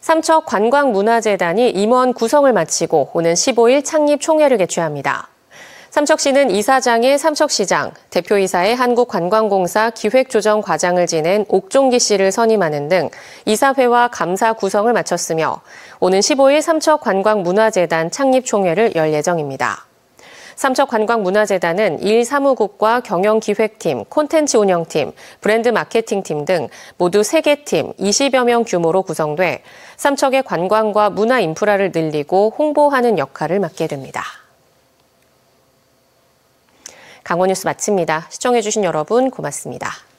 삼척 관광문화재단이 임원 구성을 마치고 오는 15일 창립 총회를 개최합니다. 삼척시는 이사장의 삼척시장, 대표이사의 한국관광공사 기획조정과장을 지낸 옥종기 씨를 선임하는 등 이사회와 감사 구성을 마쳤으며 오는 15일 삼척관광문화재단 창립총회를 열 예정입니다. 삼척관광문화재단은 1, 사무국과 경영기획팀, 콘텐츠 운영팀, 브랜드 마케팅팀 등 모두 3개 팀 20여 명 규모로 구성돼 삼척의 관광과 문화 인프라를 늘리고 홍보하는 역할을 맡게 됩니다. 강원 뉴스 마칩니다. 시청해주신 여러분 고맙습니다.